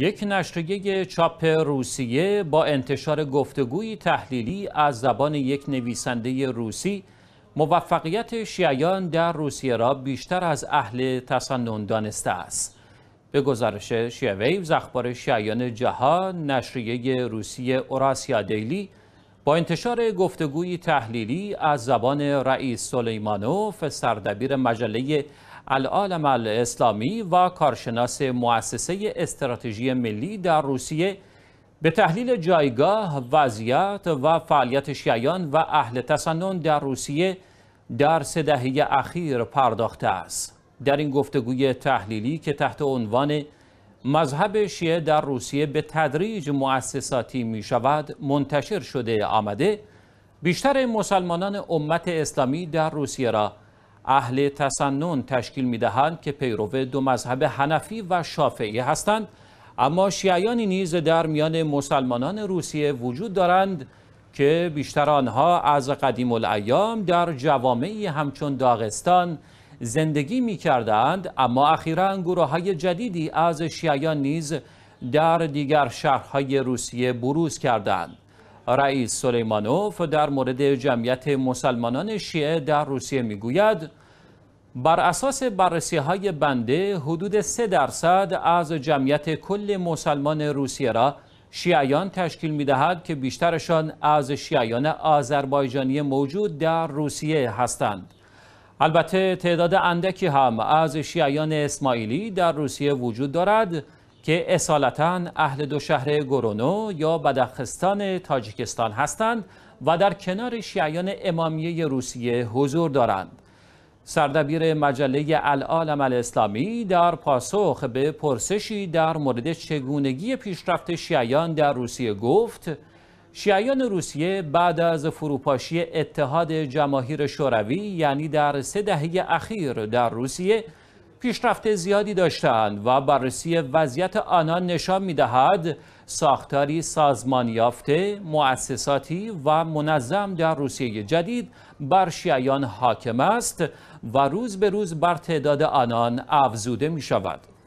یک نشریه چاپ روسیه با انتشار گفتگوی تحلیلی از زبان یک نویسنده روسی موفقیت شیعیان در روسیه را بیشتر از اهل تسنن دانسته است. به گزارش شیعه ویو اخبار شیعیان جهان نشریه روسیه اوراسیا دیلی با انتشار گفتگوی تحلیلی از زبان رئیس سلیمانوف سردبیر مجله العالم الاسلامی و کارشناس مؤسسه استراتژی ملی در روسیه به تحلیل جایگاه، وضعیت و فعالیت شیعیان و اهل تسنن در روسیه در سه دهه اخیر پرداخته است. در این گفتگوی تحلیلی که تحت عنوان مذهب شیعه در روسیه به تدریج مؤسساتی می شود منتشر شده آمده بیشتر مسلمانان امت اسلامی در روسیه را اهل تسنن تشکیل میدهند که پیرو دو مذهب حنفی و شافعی هستند اما شیعیانی نیز در میان مسلمانان روسیه وجود دارند که بیشتر آنها از قدیم الایام در جوامعی همچون داغستان زندگی می کردند اما اخیرا گروه های جدیدی از شیعیان نیز در دیگر شهرهای روسیه بروز کردند رئیس سلیمانوف در مورد جمعیت مسلمانان شیعه در روسیه میگوید بر اساس بررسی های بنده حدود 3 درصد از جمعیت کل مسلمان روسیه را شیعیان تشکیل می دهد که بیشترشان از شیعیان آذربایجانی موجود در روسیه هستند. البته تعداد اندکی هم از شیعیان اسماعیلی در روسیه وجود دارد که اصالتا اهل دو شهر گورونو یا بدخستان تاجیکستان هستند و در کنار شیعیان امامیه روسیه حضور دارند. سردبیر مجله العالم الاسلامی در پاسخ به پرسشی در مورد چگونگی پیشرفت شیعیان در روسیه گفت شیعیان روسیه بعد از فروپاشی اتحاد جماهیر شوروی یعنی در سه دهه اخیر در روسیه پیشرفت زیادی داشتند و بررسی وضعیت آنان نشان می‌دهد ساختاری سازمانیافته، مؤسساتی و منظم در روسیه جدید بر شیعیان حاکم است و روز به روز بر تعداد آنان افزوده می‌شود.